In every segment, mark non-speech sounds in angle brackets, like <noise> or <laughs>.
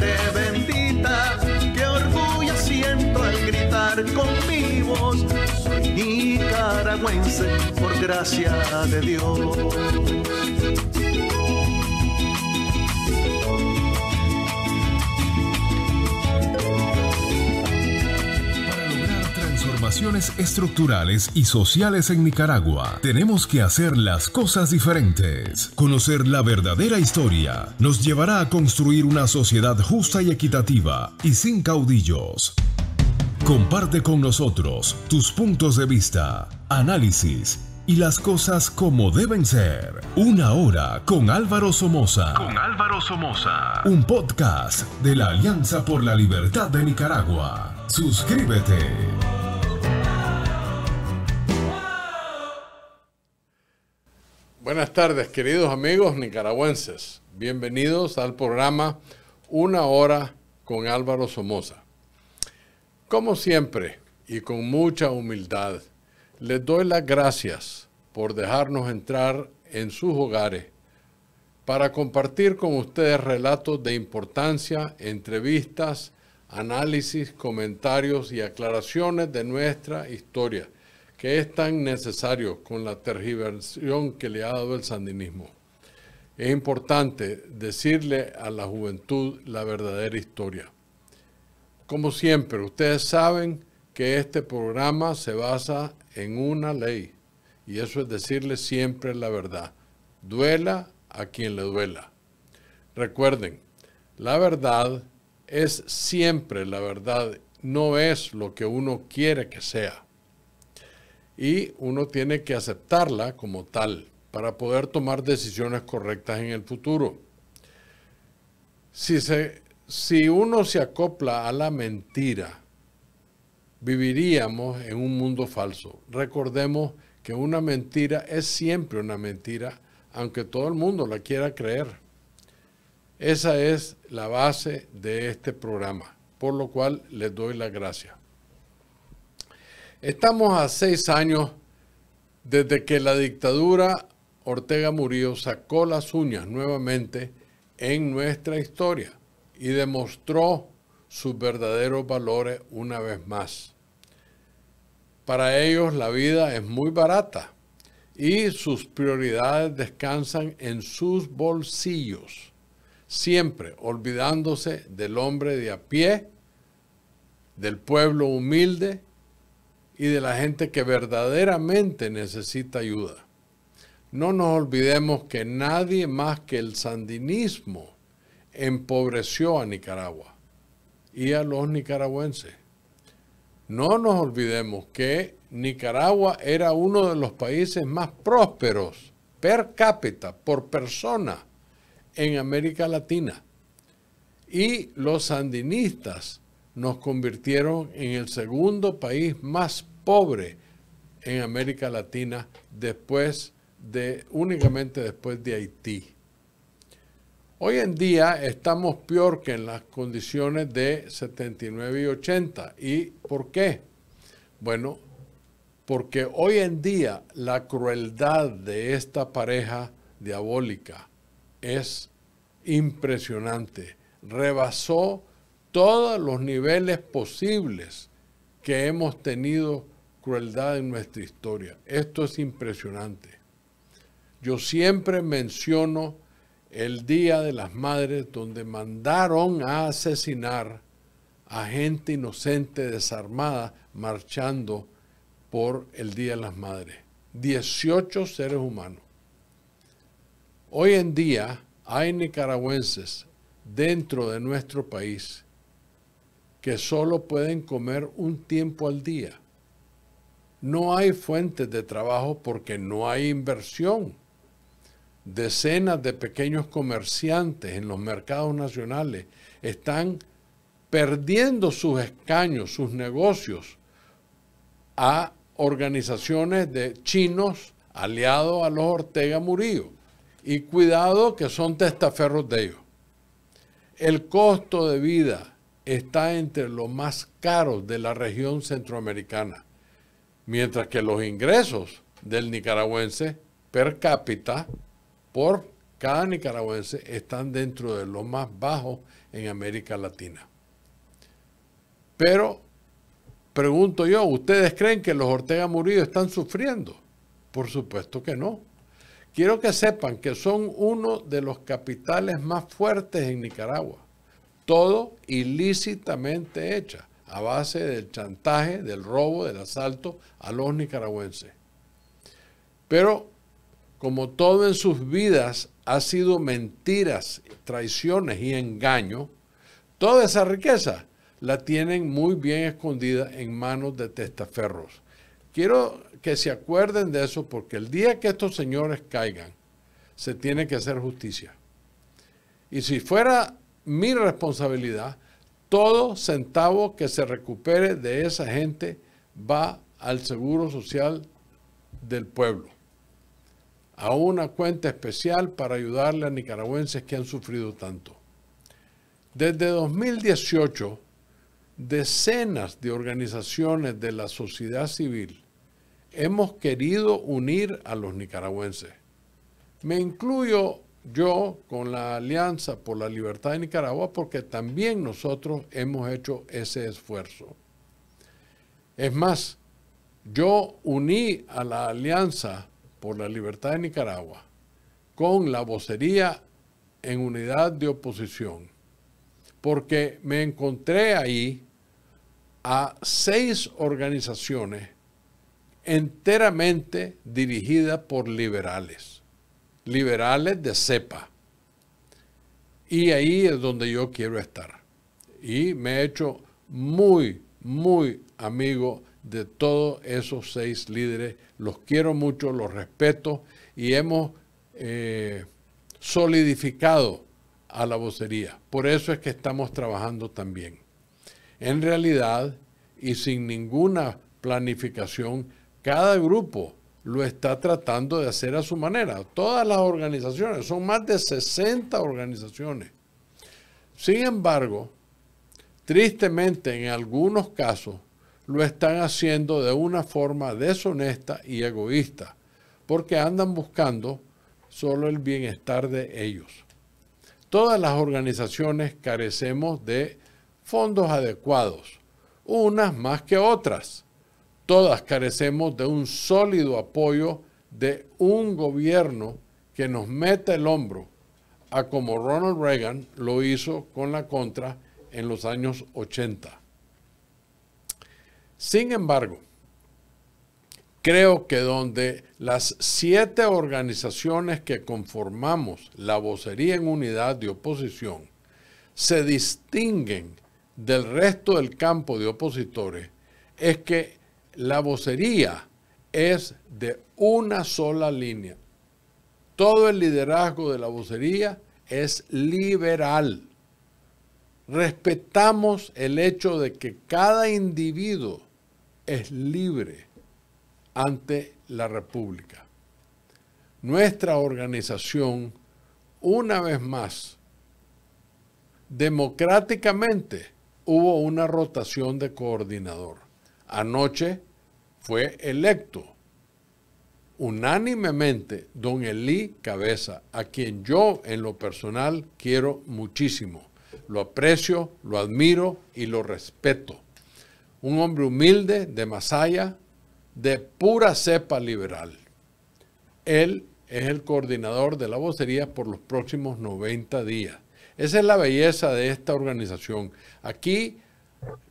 sangre bendita que orgullo siento al gritar con mi voz. Soy nicaragüense por gracia de Dios. estructurales y sociales en Nicaragua, tenemos que hacer las cosas diferentes. Conocer la verdadera historia nos llevará a construir una sociedad justa y equitativa y sin caudillos. Comparte con nosotros tus puntos de vista, análisis y las cosas como deben ser. Una hora con Álvaro Somoza. Con Álvaro Somoza. Un podcast de la Alianza por la Libertad de Nicaragua. Suscríbete. Buenas tardes, queridos amigos nicaragüenses. Bienvenidos al programa Una Hora con Álvaro Somoza. Como siempre, y con mucha humildad, les doy las gracias por dejarnos entrar en sus hogares para compartir con ustedes relatos de importancia, entrevistas, análisis, comentarios y aclaraciones de nuestra historia que es tan necesario con la tergiversión que le ha dado el sandinismo. Es importante decirle a la juventud la verdadera historia. Como siempre, ustedes saben que este programa se basa en una ley, y eso es decirle siempre la verdad. Duela a quien le duela. Recuerden, la verdad es siempre la verdad, no es lo que uno quiere que sea y uno tiene que aceptarla como tal para poder tomar decisiones correctas en el futuro. Si, se, si uno se acopla a la mentira, viviríamos en un mundo falso. Recordemos que una mentira es siempre una mentira, aunque todo el mundo la quiera creer. Esa es la base de este programa, por lo cual les doy las gracias. Estamos a seis años desde que la dictadura Ortega Murillo sacó las uñas nuevamente en nuestra historia y demostró sus verdaderos valores una vez más. Para ellos la vida es muy barata y sus prioridades descansan en sus bolsillos, siempre olvidándose del hombre de a pie, del pueblo humilde y de la gente que verdaderamente necesita ayuda. No nos olvidemos que nadie más que el sandinismo empobreció a Nicaragua y a los nicaragüenses. No nos olvidemos que Nicaragua era uno de los países más prósperos per cápita, por persona, en América Latina. Y los sandinistas nos convirtieron en el segundo país más pobre en América Latina después de, únicamente después de Haití. Hoy en día estamos peor que en las condiciones de 79 y 80. ¿Y por qué? Bueno, porque hoy en día la crueldad de esta pareja diabólica es impresionante. Rebasó todos los niveles posibles que hemos tenido crueldad en nuestra historia. Esto es impresionante. Yo siempre menciono el Día de las Madres donde mandaron a asesinar a gente inocente desarmada marchando por el Día de las Madres. 18 seres humanos. Hoy en día hay nicaragüenses dentro de nuestro país que solo pueden comer un tiempo al día. No hay fuentes de trabajo porque no hay inversión. Decenas de pequeños comerciantes en los mercados nacionales están perdiendo sus escaños, sus negocios a organizaciones de chinos aliados a los Ortega Murillo. Y cuidado que son testaferros de ellos. El costo de vida está entre los más caros de la región centroamericana, mientras que los ingresos del nicaragüense per cápita por cada nicaragüense están dentro de los más bajos en América Latina. Pero, pregunto yo, ¿ustedes creen que los Ortega Murillo están sufriendo? Por supuesto que no. Quiero que sepan que son uno de los capitales más fuertes en Nicaragua todo ilícitamente hecha a base del chantaje, del robo, del asalto a los nicaragüenses. Pero como todo en sus vidas ha sido mentiras, traiciones y engaño, toda esa riqueza la tienen muy bien escondida en manos de testaferros. Quiero que se acuerden de eso porque el día que estos señores caigan, se tiene que hacer justicia. Y si fuera mi responsabilidad. Todo centavo que se recupere de esa gente va al Seguro Social del Pueblo, a una cuenta especial para ayudarle a nicaragüenses que han sufrido tanto. Desde 2018, decenas de organizaciones de la sociedad civil hemos querido unir a los nicaragüenses. Me incluyo yo con la Alianza por la Libertad de Nicaragua porque también nosotros hemos hecho ese esfuerzo. Es más, yo uní a la Alianza por la Libertad de Nicaragua con la vocería en unidad de oposición, porque me encontré ahí a seis organizaciones enteramente dirigidas por liberales liberales de cepa. Y ahí es donde yo quiero estar. Y me he hecho muy, muy amigo de todos esos seis líderes. Los quiero mucho, los respeto y hemos eh, solidificado a la vocería. Por eso es que estamos trabajando también. En realidad y sin ninguna planificación, cada grupo lo está tratando de hacer a su manera. Todas las organizaciones, son más de 60 organizaciones. Sin embargo, tristemente en algunos casos lo están haciendo de una forma deshonesta y egoísta, porque andan buscando solo el bienestar de ellos. Todas las organizaciones carecemos de fondos adecuados, unas más que otras. Todas carecemos de un sólido apoyo de un gobierno que nos meta el hombro, a como Ronald Reagan lo hizo con la contra en los años 80. Sin embargo, creo que donde las siete organizaciones que conformamos la vocería en unidad de oposición se distinguen del resto del campo de opositores es que la vocería es de una sola línea. Todo el liderazgo de la vocería es liberal. Respetamos el hecho de que cada individuo es libre ante la República. Nuestra organización, una vez más, democráticamente hubo una rotación de coordinador. Anoche fue electo unánimemente don Elí Cabeza, a quien yo en lo personal quiero muchísimo. Lo aprecio, lo admiro y lo respeto. Un hombre humilde de Masaya, de pura cepa liberal. Él es el coordinador de la vocería por los próximos 90 días. Esa es la belleza de esta organización. Aquí,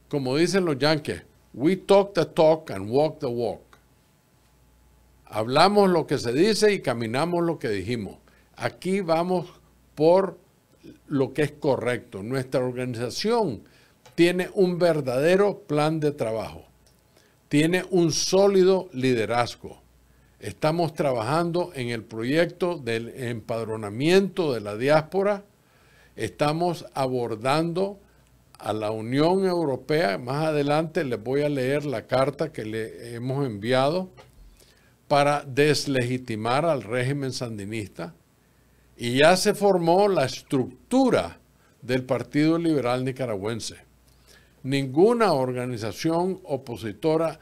como dicen los yankees, We talk the talk and walk the walk. Hablamos lo que se dice y caminamos lo que dijimos. Aquí vamos por lo que es correcto. Nuestra organización tiene un verdadero plan de trabajo. Tiene un sólido liderazgo. Estamos trabajando en el proyecto del empadronamiento de la diáspora. Estamos abordando a la Unión Europea. Más adelante les voy a leer la carta que le hemos enviado para deslegitimar al régimen sandinista. Y ya se formó la estructura del Partido Liberal Nicaragüense. Ninguna organización opositora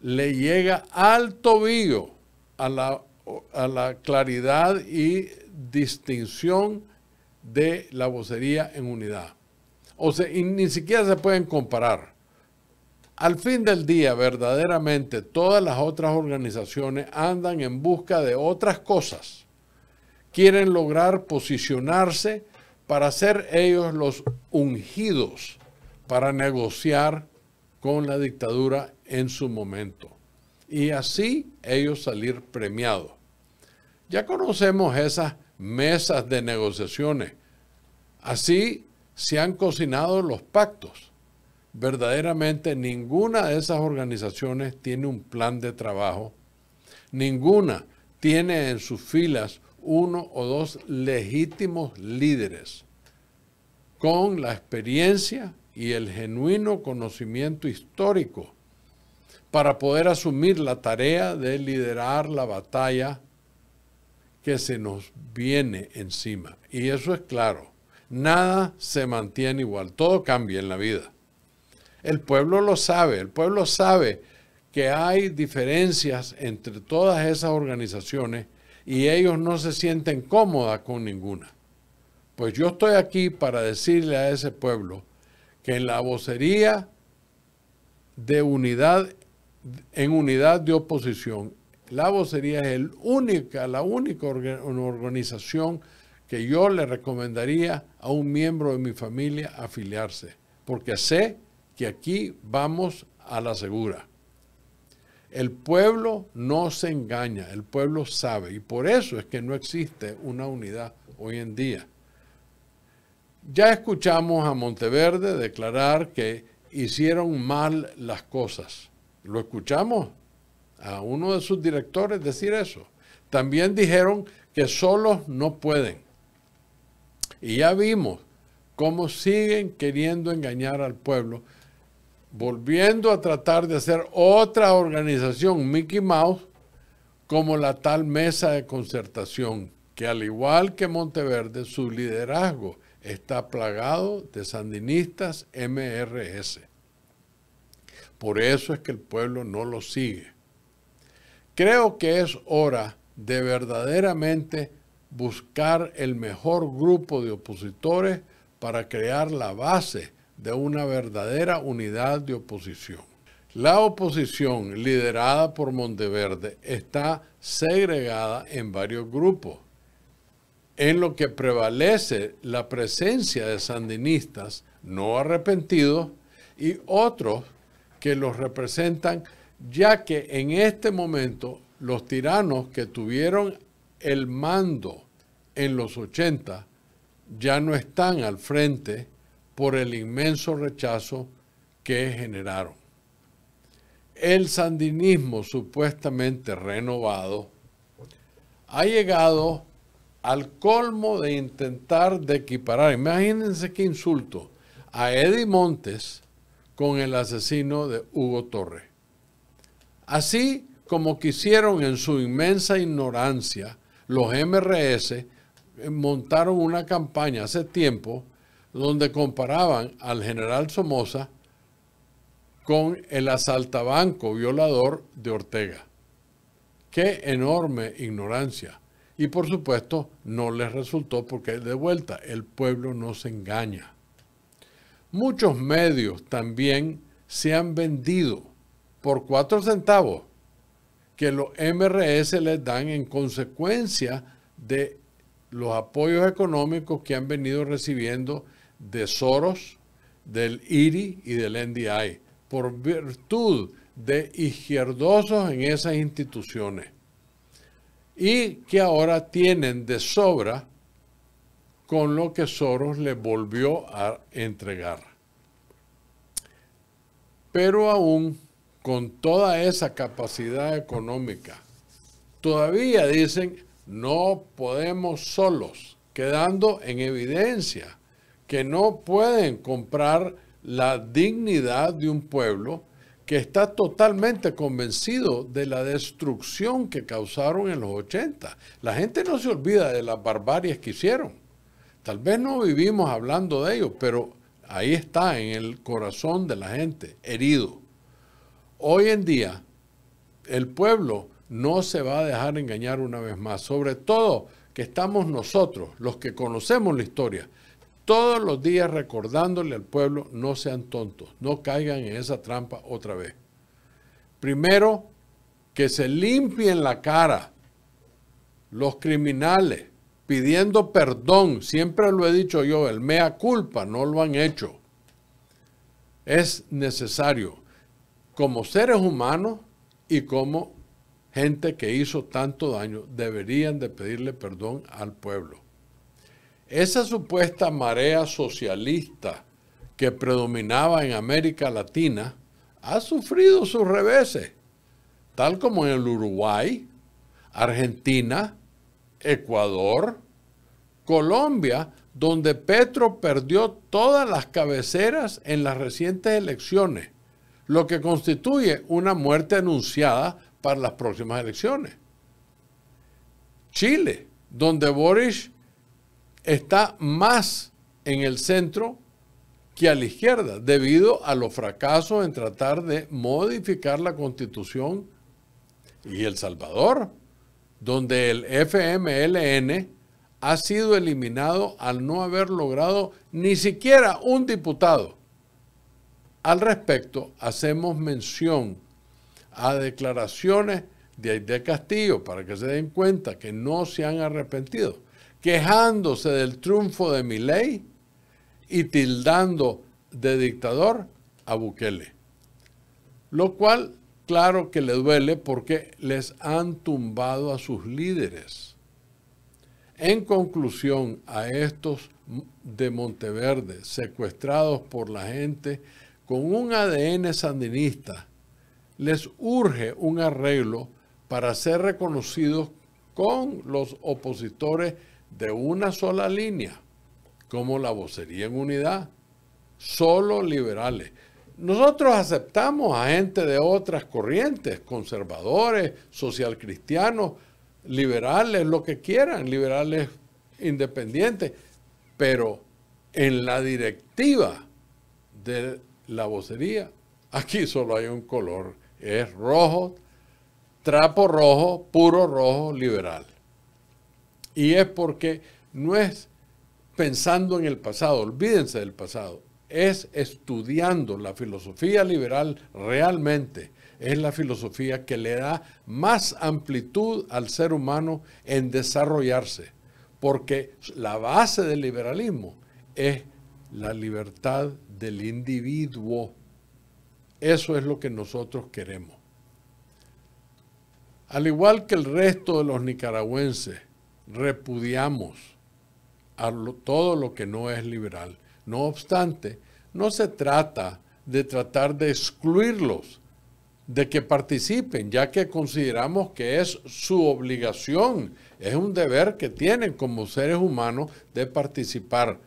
le llega al tobillo a la, a la claridad y distinción de la vocería en unidad. O sea, ni siquiera se pueden comparar. Al fin del día, verdaderamente, todas las otras organizaciones andan en busca de otras cosas. Quieren lograr posicionarse para ser ellos los ungidos para negociar con la dictadura en su momento. Y así ellos salir premiados. Ya conocemos esas mesas de negociaciones. Así se han cocinado los pactos. Verdaderamente ninguna de esas organizaciones tiene un plan de trabajo. Ninguna tiene en sus filas uno o dos legítimos líderes con la experiencia y el genuino conocimiento histórico para poder asumir la tarea de liderar la batalla que se nos viene encima. Y eso es claro. Nada se mantiene igual, todo cambia en la vida. El pueblo lo sabe, el pueblo sabe que hay diferencias entre todas esas organizaciones y ellos no se sienten cómodas con ninguna. Pues yo estoy aquí para decirle a ese pueblo que en la vocería de unidad, en unidad de oposición, la vocería es la única organización que yo le recomendaría a un miembro de mi familia afiliarse, porque sé que aquí vamos a la segura. El pueblo no se engaña, el pueblo sabe, y por eso es que no existe una unidad hoy en día. Ya escuchamos a Monteverde declarar que hicieron mal las cosas. Lo escuchamos a uno de sus directores decir eso. También dijeron que solos no pueden. Y ya vimos cómo siguen queriendo engañar al pueblo, volviendo a tratar de hacer otra organización, Mickey Mouse, como la tal mesa de concertación, que al igual que Monteverde, su liderazgo está plagado de sandinistas MRS. Por eso es que el pueblo no lo sigue. Creo que es hora de verdaderamente buscar el mejor grupo de opositores para crear la base de una verdadera unidad de oposición. La oposición liderada por Monteverde está segregada en varios grupos, en lo que prevalece la presencia de sandinistas no arrepentidos y otros que los representan, ya que en este momento los tiranos que tuvieron el mando en los 80 ya no están al frente por el inmenso rechazo que generaron. El sandinismo supuestamente renovado ha llegado al colmo de intentar de equiparar, imagínense qué insulto, a Eddie Montes con el asesino de Hugo Torres. Así como quisieron en su inmensa ignorancia los MRS eh, montaron una campaña hace tiempo donde comparaban al general Somoza con el asaltabanco violador de Ortega. Qué enorme ignorancia. Y por supuesto no les resultó porque de vuelta el pueblo no se engaña. Muchos medios también se han vendido por cuatro centavos que los MRS les dan en consecuencia de los apoyos económicos que han venido recibiendo de Soros, del IRI y del NDI, por virtud de izquierdosos en esas instituciones y que ahora tienen de sobra con lo que Soros les volvió a entregar. Pero aún con toda esa capacidad económica. Todavía dicen, no podemos solos, quedando en evidencia que no pueden comprar la dignidad de un pueblo que está totalmente convencido de la destrucción que causaron en los 80. La gente no se olvida de las barbarias que hicieron. Tal vez no vivimos hablando de ello, pero ahí está en el corazón de la gente, herido. Hoy en día, el pueblo no se va a dejar engañar una vez más, sobre todo que estamos nosotros, los que conocemos la historia, todos los días recordándole al pueblo, no sean tontos, no caigan en esa trampa otra vez. Primero, que se limpien la cara los criminales pidiendo perdón, siempre lo he dicho yo, el mea culpa, no lo han hecho. Es necesario como seres humanos y como gente que hizo tanto daño, deberían de pedirle perdón al pueblo. Esa supuesta marea socialista que predominaba en América Latina ha sufrido sus reveses, tal como en el Uruguay, Argentina, Ecuador, Colombia, donde Petro perdió todas las cabeceras en las recientes elecciones lo que constituye una muerte anunciada para las próximas elecciones. Chile, donde Boris está más en el centro que a la izquierda, debido a los fracasos en tratar de modificar la constitución. Y El Salvador, donde el FMLN ha sido eliminado al no haber logrado ni siquiera un diputado al respecto, hacemos mención a declaraciones de Aide Castillo para que se den cuenta que no se han arrepentido, quejándose del triunfo de ley y tildando de dictador a Bukele. Lo cual, claro que le duele porque les han tumbado a sus líderes. En conclusión a estos de Monteverde, secuestrados por la gente, con un ADN sandinista, les urge un arreglo para ser reconocidos con los opositores de una sola línea, como la vocería en unidad, solo liberales. Nosotros aceptamos a gente de otras corrientes, conservadores, socialcristianos, liberales, lo que quieran, liberales independientes, pero en la directiva de la vocería. Aquí solo hay un color, es rojo, trapo rojo, puro rojo liberal. Y es porque no es pensando en el pasado, olvídense del pasado, es estudiando la filosofía liberal realmente. Es la filosofía que le da más amplitud al ser humano en desarrollarse, porque la base del liberalismo es la libertad del individuo. Eso es lo que nosotros queremos. Al igual que el resto de los nicaragüenses, repudiamos todo lo que no es liberal. No obstante, no se trata de tratar de excluirlos, de que participen, ya que consideramos que es su obligación, es un deber que tienen como seres humanos de participar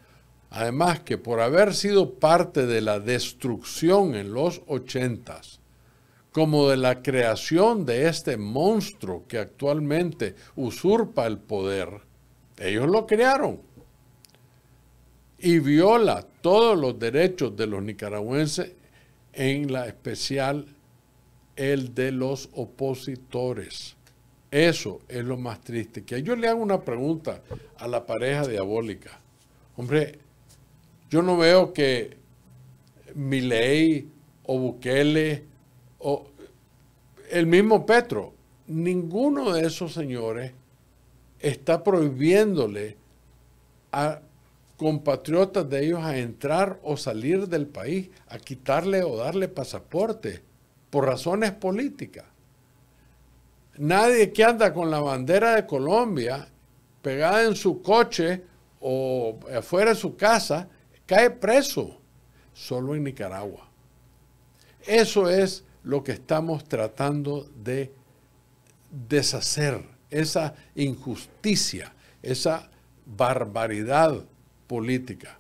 Además que por haber sido parte de la destrucción en los ochentas, como de la creación de este monstruo que actualmente usurpa el poder, ellos lo crearon y viola todos los derechos de los nicaragüenses, en la especial el de los opositores. Eso es lo más triste. Que yo le hago una pregunta a la pareja diabólica. Hombre, yo no veo que Milei o Bukele o el mismo Petro, ninguno de esos señores está prohibiéndole a compatriotas de ellos a entrar o salir del país, a quitarle o darle pasaporte por razones políticas. Nadie que anda con la bandera de Colombia pegada en su coche o afuera de su casa cae preso solo en Nicaragua. Eso es lo que estamos tratando de deshacer, esa injusticia, esa barbaridad política.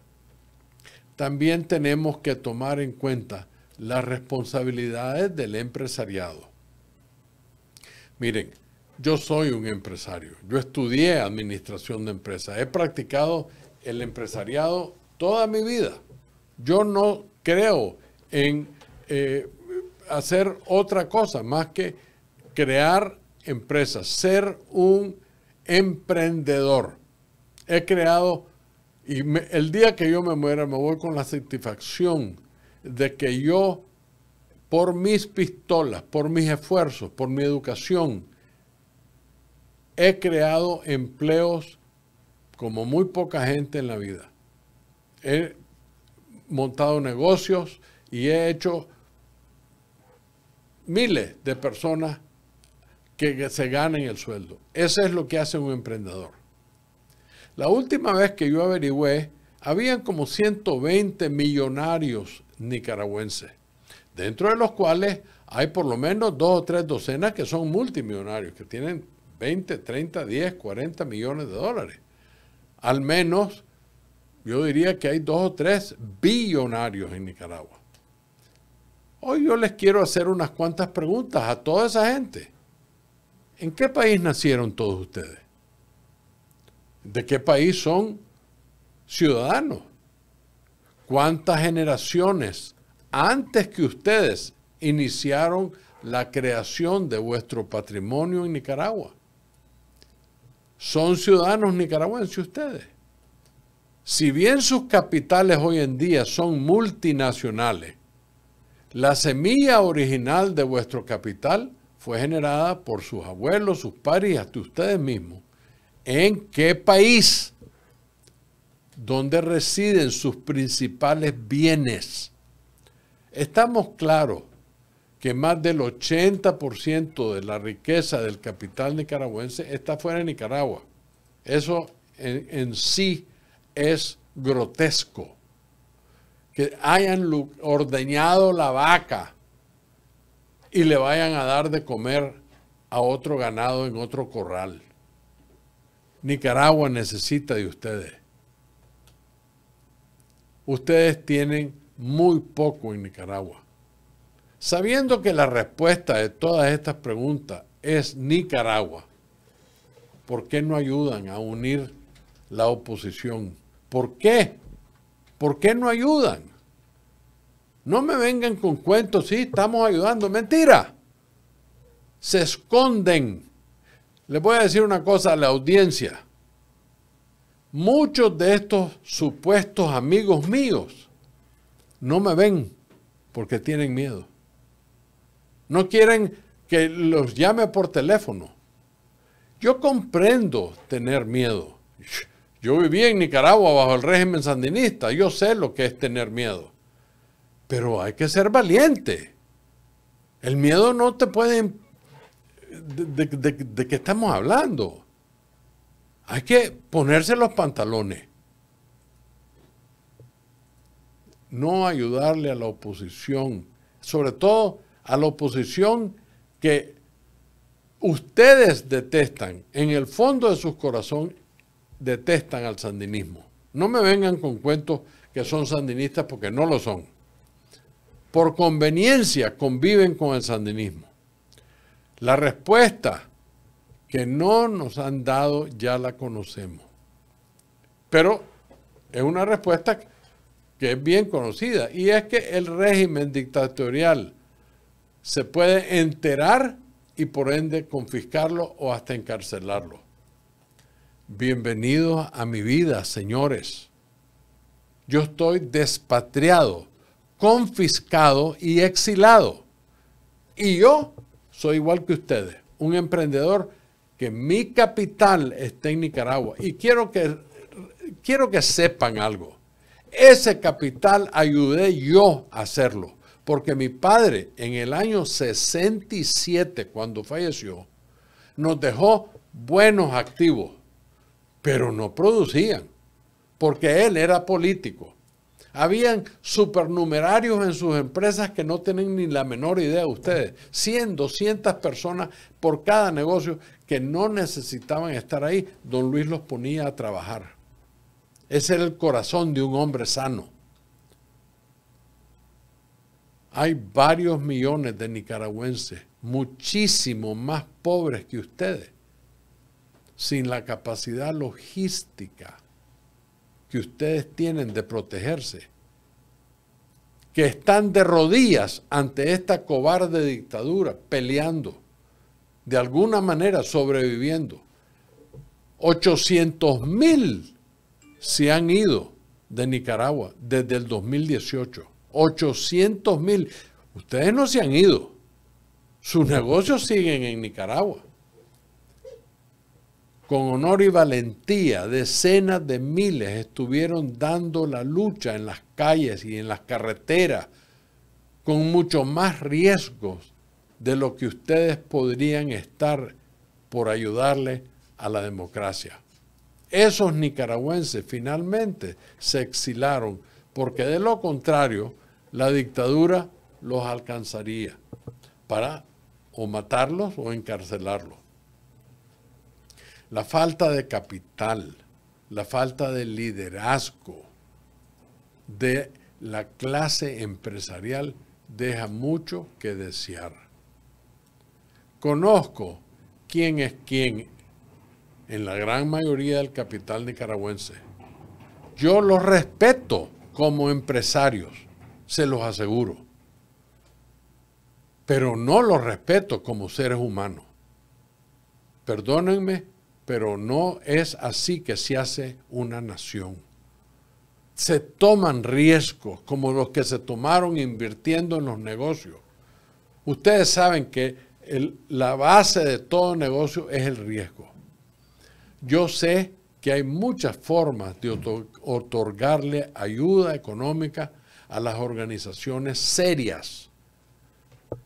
También tenemos que tomar en cuenta las responsabilidades del empresariado. Miren, yo soy un empresario, yo estudié administración de empresas, he practicado el empresariado toda mi vida. Yo no creo en eh, hacer otra cosa más que crear empresas, ser un emprendedor. He creado, y el día que yo me muera me voy con la satisfacción de que yo, por mis pistolas, por mis esfuerzos, por mi educación, he creado empleos como muy poca gente en la vida he montado negocios y he hecho miles de personas que, se ganen el sueldo. Eso es lo que hace un emprendedor. La última vez que yo averigüé, habían como 120 millonarios nicaragüenses, dentro de los cuales hay por lo menos dos o tres docenas que son multimillonarios, que tienen 20, 30, 10, 40 millones de dólares. Al menos yo diría que hay dos o tres billonarios en Nicaragua. Hoy yo les quiero hacer unas cuantas preguntas a toda esa gente. ¿En qué país nacieron todos ustedes? ¿De qué país son ciudadanos? ¿Cuántas generaciones antes que ustedes iniciaron la creación de vuestro patrimonio en Nicaragua? ¿Son ciudadanos nicaragüenses ustedes? Si bien sus capitales hoy en día son multinacionales, la semilla original de vuestro capital fue generada por sus abuelos, sus padres y hasta ustedes mismos. ¿En qué país? ¿Dónde residen sus principales bienes. Estamos claros que más del 80% de la riqueza del capital nicaragüense está fuera de Nicaragua. Eso en, en sí es grotesco. Que hayan ordeñado la vaca y le vayan a dar de comer a otro ganado en otro corral. Nicaragua necesita de ustedes. Ustedes tienen muy poco en Nicaragua. Sabiendo que la respuesta de todas estas preguntas es Nicaragua, ¿por qué no ayudan a unir la oposición? ¿Por qué? ¿Por qué no ayudan? No me vengan con cuentos, sí, estamos ayudando. Mentira. Se esconden. Les voy a decir una cosa a la audiencia. Muchos de estos supuestos amigos míos no me ven porque tienen miedo. No quieren que los llame por teléfono. Yo comprendo tener miedo. Yo viví en Nicaragua bajo el régimen sandinista, yo sé lo que es tener miedo, pero hay que ser valiente. El miedo no te puede... ¿De, de qué estamos hablando? Hay que ponerse los pantalones. No ayudarle a la oposición, sobre todo a la oposición que ustedes detestan en el fondo de sus corazones detestan al sandinismo. No me vengan con cuentos que son sandinistas porque no lo son. Por conveniencia conviven con el sandinismo. La respuesta que no nos han dado ya la conocemos. Pero es una respuesta que es bien conocida y es que el régimen dictatorial se puede enterar y por ende confiscarlo o hasta encarcelarlo. Bienvenidos a mi vida, señores. Yo estoy despatriado, confiscado y exilado. Y yo soy igual que ustedes, un emprendedor que mi capital está en Nicaragua. Y quiero que, quiero que sepan algo. Ese capital ayudé yo a hacerlo, porque mi padre en el año 67, cuando falleció, nos dejó buenos activos pero no producían, porque él era político. Habían supernumerarios en sus empresas que no tienen ni la menor idea ustedes. 100, 200 personas por cada negocio que no necesitaban estar ahí. Don Luis los ponía a trabajar. Ese era el corazón de un hombre sano. Hay varios millones de nicaragüenses, muchísimo más pobres que ustedes, sin la capacidad logística que ustedes tienen de protegerse, que están de rodillas ante esta cobarde dictadura, peleando, de alguna manera sobreviviendo. 800 mil se han ido de Nicaragua desde el 2018. 800 mil. Ustedes no se han ido. Sus negocios siguen en Nicaragua. Con honor y valentía, decenas de miles estuvieron dando la lucha en las calles y en las carreteras, con mucho más riesgos de lo que ustedes podrían estar por ayudarle a la democracia. Esos nicaragüenses finalmente se exilaron, porque de lo contrario, la dictadura los alcanzaría para o matarlos o encarcelarlos la falta de capital, la falta de liderazgo de la clase empresarial deja mucho que desear. Conozco quién es quién en la gran mayoría del capital nicaragüense. Yo los respeto como empresarios, se los aseguro, pero no los respeto como seres humanos. Perdónenme pero no es así que se hace una nación. Se toman riesgos como los que se tomaron invirtiendo en los negocios. Ustedes saben que la base de todo negocio es el riesgo. Yo sé que hay muchas formas de otorgarle ayuda económica a las organizaciones serias.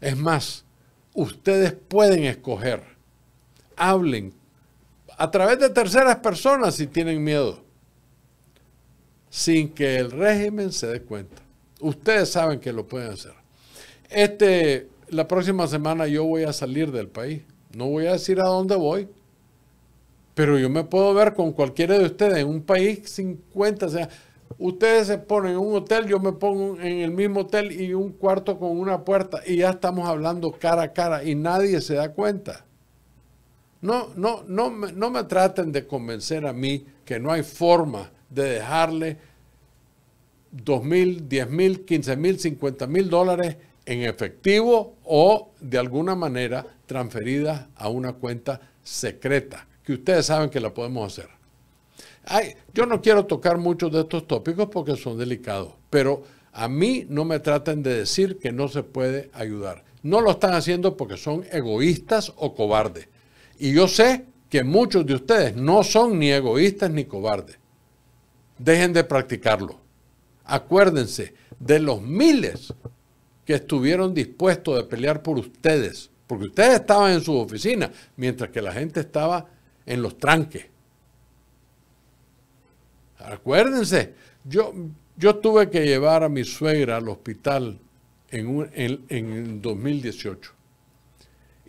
Es más, ustedes pueden escoger. Hablen a través de terceras personas si tienen miedo, sin que el régimen se dé cuenta. Ustedes saben que lo pueden hacer. Este, la próxima semana yo voy a salir del país. No voy a decir a dónde voy, pero yo me puedo ver con cualquiera de ustedes en un país 50, o sea, ustedes se ponen en un hotel, yo me pongo en el mismo hotel y un cuarto con una puerta y ya estamos hablando cara a cara y nadie se da cuenta. No, no, no, no me traten de convencer a mí que no hay forma de dejarle 2 mil, 10 mil, 15 mil, 50 mil dólares en efectivo o de alguna manera transferida a una cuenta secreta, que ustedes saben que la podemos hacer. yo no quiero tocar muchos de estos tópicos porque son delicados, pero a mí no me traten de decir que no se puede ayudar. No lo están haciendo porque son egoístas o cobardes. Y yo sé que muchos de ustedes no son ni egoístas ni cobardes. Dejen de practicarlo. Acuérdense de los miles que estuvieron dispuestos a pelear por ustedes, porque ustedes estaban en sus oficinas, mientras que la gente estaba en los tranques. Acuérdense, yo, yo tuve que llevar a mi suegra al hospital en, en, en 2018.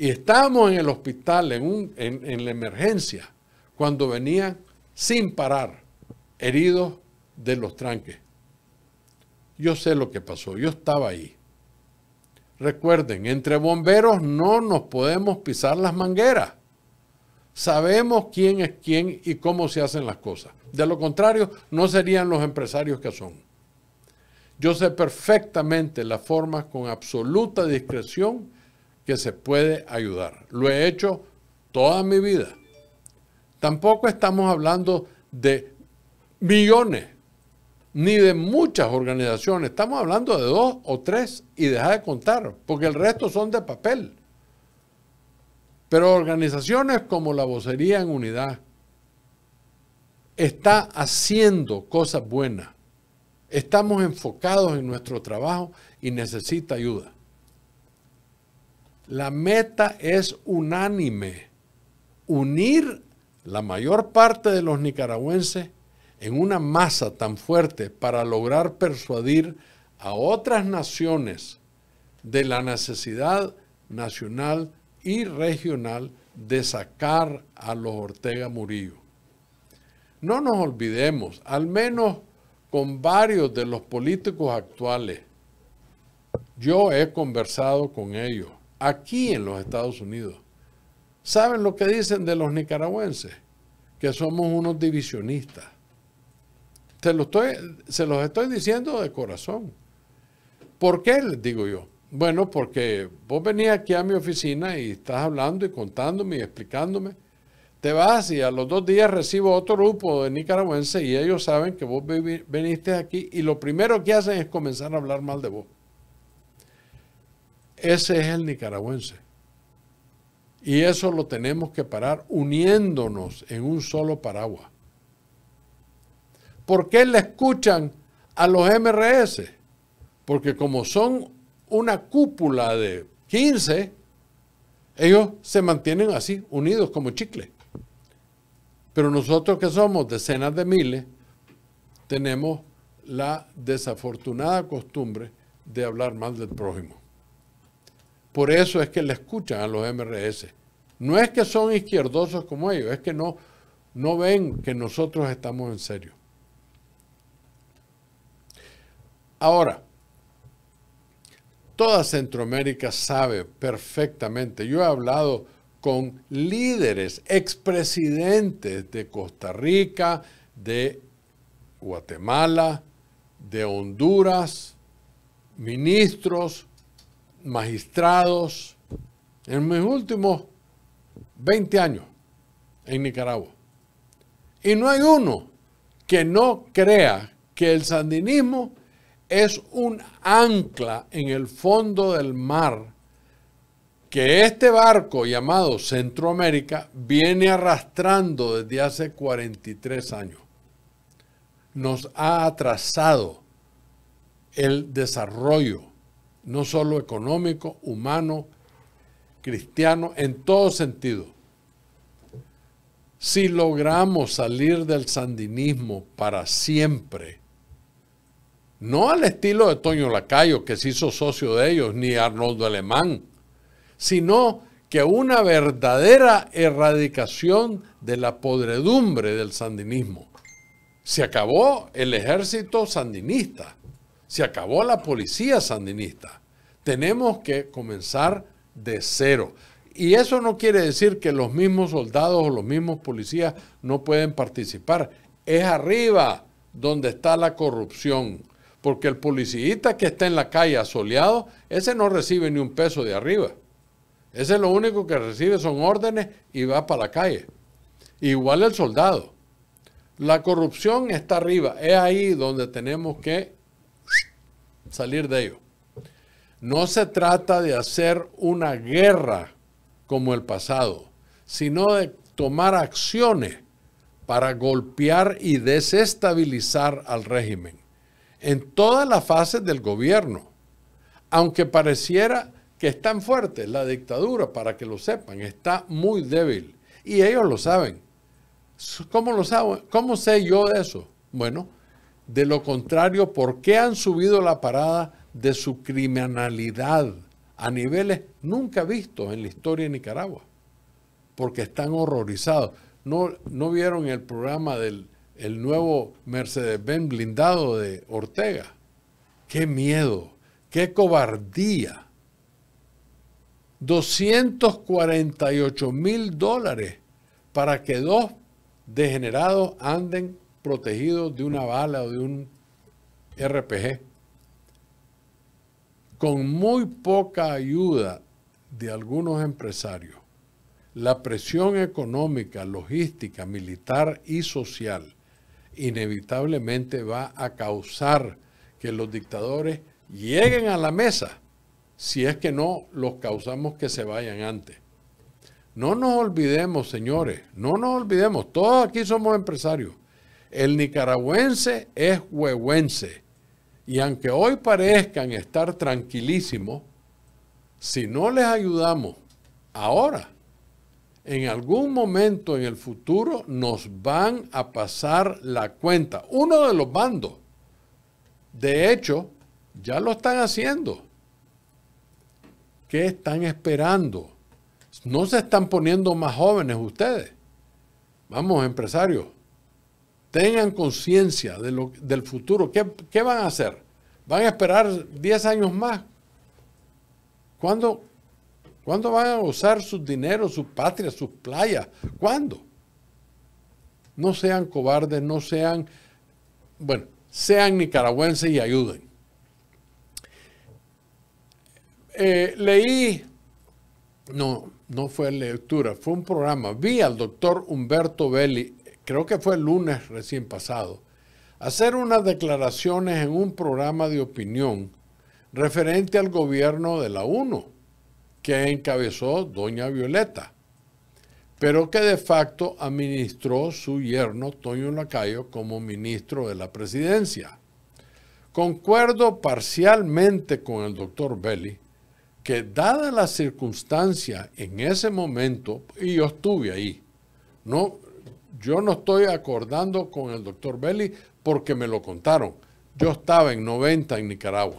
Y estábamos en el hospital, en, un, en, la emergencia, cuando venían sin parar heridos de los tranques. Yo sé lo que pasó, yo estaba ahí. Recuerden, entre bomberos no nos podemos pisar las mangueras. Sabemos quién es quién y cómo se hacen las cosas. De lo contrario, no serían los empresarios que son. Yo sé perfectamente las formas con absoluta discreción que se puede ayudar. Lo he hecho toda mi vida. Tampoco estamos hablando de millones, ni de muchas organizaciones. Estamos hablando de dos o tres y deja de contar, porque el resto son de papel. Pero organizaciones como la Vocería en Unidad está haciendo cosas buenas. Estamos enfocados en nuestro trabajo y necesita ayuda. La meta es unánime, unir la mayor parte de los nicaragüenses en una masa tan fuerte para lograr persuadir a otras naciones de la necesidad nacional y regional de sacar a los Ortega Murillo. No nos olvidemos, al menos con varios de los políticos actuales, yo he conversado con ellos aquí en los Estados Unidos. ¿Saben lo que dicen de los nicaragüenses? Que somos unos divisionistas. Se, lo estoy, se los estoy diciendo de corazón. ¿Por qué les digo yo? Bueno, porque vos venís aquí a mi oficina y estás hablando y contándome y explicándome. Te vas y a los dos días recibo otro grupo de nicaragüenses y ellos saben que vos viniste aquí y lo primero que hacen es comenzar a hablar mal de vos. Ese es el nicaragüense. Y eso lo tenemos que parar uniéndonos en un solo paraguas. ¿Por qué le escuchan a los MRS? Porque como son una cúpula de 15, ellos se mantienen así, unidos como chicle. Pero nosotros que somos decenas de miles, tenemos la desafortunada costumbre de hablar mal del prójimo. Por eso es que le escuchan a los MRS. No es que son izquierdosos como ellos, es que no, no ven que nosotros estamos en serio. Ahora, toda Centroamérica sabe perfectamente, yo he hablado con líderes, expresidentes de Costa Rica, de Guatemala, de Honduras, ministros, magistrados en mis últimos 20 años en Nicaragua. Y no hay uno que no crea que el sandinismo es un ancla en el fondo del mar que este barco llamado Centroamérica viene arrastrando desde hace 43 años. Nos ha atrasado el desarrollo no solo económico, humano, cristiano, en todo sentido. Si logramos salir del sandinismo para siempre, no al estilo de Toño Lacayo, que se hizo socio de ellos, ni Arnoldo Alemán, sino que una verdadera erradicación de la podredumbre del sandinismo. Se acabó el ejército sandinista, se acabó la policía sandinista, tenemos que comenzar de cero. Y eso no quiere decir que los mismos soldados o los mismos policías no pueden participar. Es arriba donde está la corrupción. Porque el policía que está en la calle asoleado, ese no recibe ni un peso de arriba. Ese lo único que recibe son órdenes y va para la calle. Igual el soldado. La corrupción está arriba. Es ahí donde tenemos que salir de ello. No se trata de hacer una guerra como el pasado, sino de tomar acciones para golpear y desestabilizar al régimen en todas las fases del gobierno. Aunque pareciera que están fuertes, la dictadura, para que lo sepan, está muy débil. Y ellos lo saben. ¿Cómo lo saben? ¿Cómo sé yo de eso? Bueno, de lo contrario, ¿por qué han subido la parada de su criminalidad a niveles nunca vistos en la historia de Nicaragua, porque están horrorizados. No, no vieron el programa del nuevo Mercedes-Benz blindado de Ortega. ¡Qué miedo! ¡Qué cobardía! 248 mil dólares para que dos degenerados anden protegidos de una bala o de un RPG con muy poca ayuda de algunos empresarios, la presión económica, logística, militar y social inevitablemente va a causar que los dictadores lleguen a la mesa si es que no los causamos que se vayan antes. No nos olvidemos, señores, no nos olvidemos, todos aquí somos empresarios. El nicaragüense es huehuense y aunque hoy parezcan estar tranquilísimos, si no les ayudamos ahora, en algún momento en el futuro nos van a pasar la cuenta. Uno de los bandos. De hecho, ya lo están haciendo. ¿Qué están esperando? No se están poniendo más jóvenes ustedes. Vamos, empresarios, tengan conciencia de del futuro. ¿Qué, van a hacer? ¿Van a esperar 10 años más? ¿Cuándo, ¿Cuándo van a usar sus dineros, su patria, sus playas? ¿Cuándo? No sean cobardes, no sean, bueno, sean nicaragüenses y ayuden. Eh, leí, no, no fue lectura, fue un programa. Vi al doctor Humberto Belli creo que fue el lunes recién pasado, hacer unas declaraciones en un programa de opinión referente al gobierno de la UNO que encabezó doña Violeta, pero que de facto administró su yerno Toño Lacayo como ministro de la presidencia. Concuerdo parcialmente con el doctor Belli que dada la circunstancia en ese momento, y yo estuve ahí, no, yo no estoy acordando con el doctor Belli porque me lo contaron. Yo estaba en 90 en Nicaragua.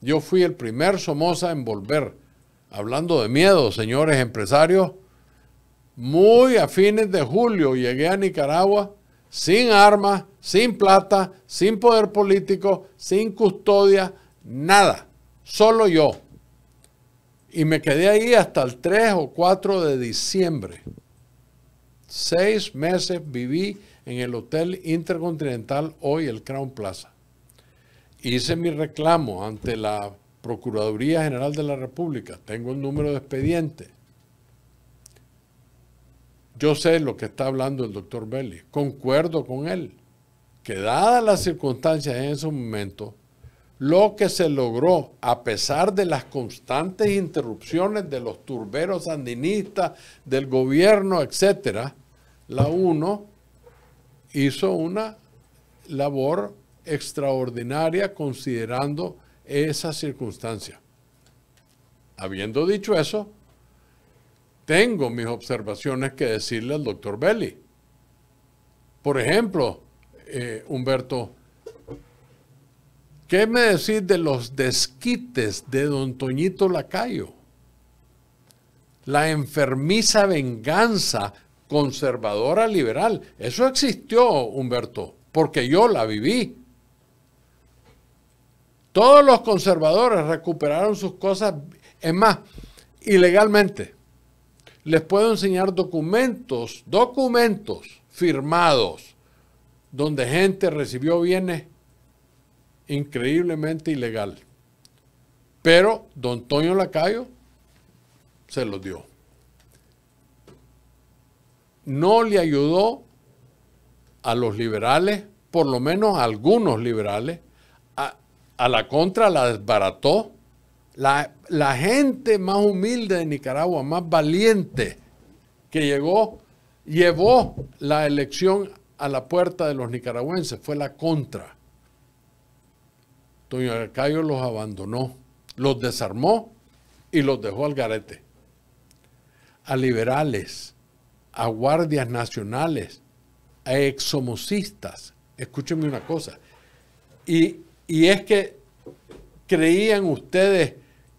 Yo fui el primer Somoza en volver. Hablando de miedo, señores empresarios, muy a fines de julio llegué a Nicaragua sin armas, sin plata, sin poder político, sin custodia, nada. Solo yo. Y me quedé ahí hasta el 3 o 4 de diciembre. Seis meses viví en el Hotel Intercontinental, hoy el Crown Plaza. Hice mi reclamo ante la Procuraduría General de la República. Tengo el número de expediente. Yo sé lo que está hablando el doctor Belli. Concuerdo con él. Que dadas las circunstancias en ese momento, lo que se logró, a pesar de las constantes interrupciones de los turberos sandinistas, del gobierno, etcétera, la UNO hizo una labor extraordinaria considerando esa circunstancia. Habiendo dicho eso, tengo mis observaciones que decirle al doctor Belli. Por ejemplo, eh, Humberto, ¿qué me decís de los desquites de don Toñito Lacayo? La enfermiza venganza conservadora liberal. Eso existió, Humberto, porque yo la viví. Todos los conservadores recuperaron sus cosas, es más, ilegalmente. Les puedo enseñar documentos, documentos firmados, donde gente recibió bienes increíblemente ilegal. Pero don Toño Lacayo se los dio no le ayudó a los liberales, por lo menos a algunos liberales, a, la contra la desbarató. La, la gente más humilde de Nicaragua, más valiente, que llegó, llevó la elección a la puerta de los nicaragüenses, fue la contra. Doña Cayo los abandonó, los desarmó y los dejó al garete. A liberales, a guardias nacionales, a exomocistas. Escúchenme una cosa. Y, y es que creían ustedes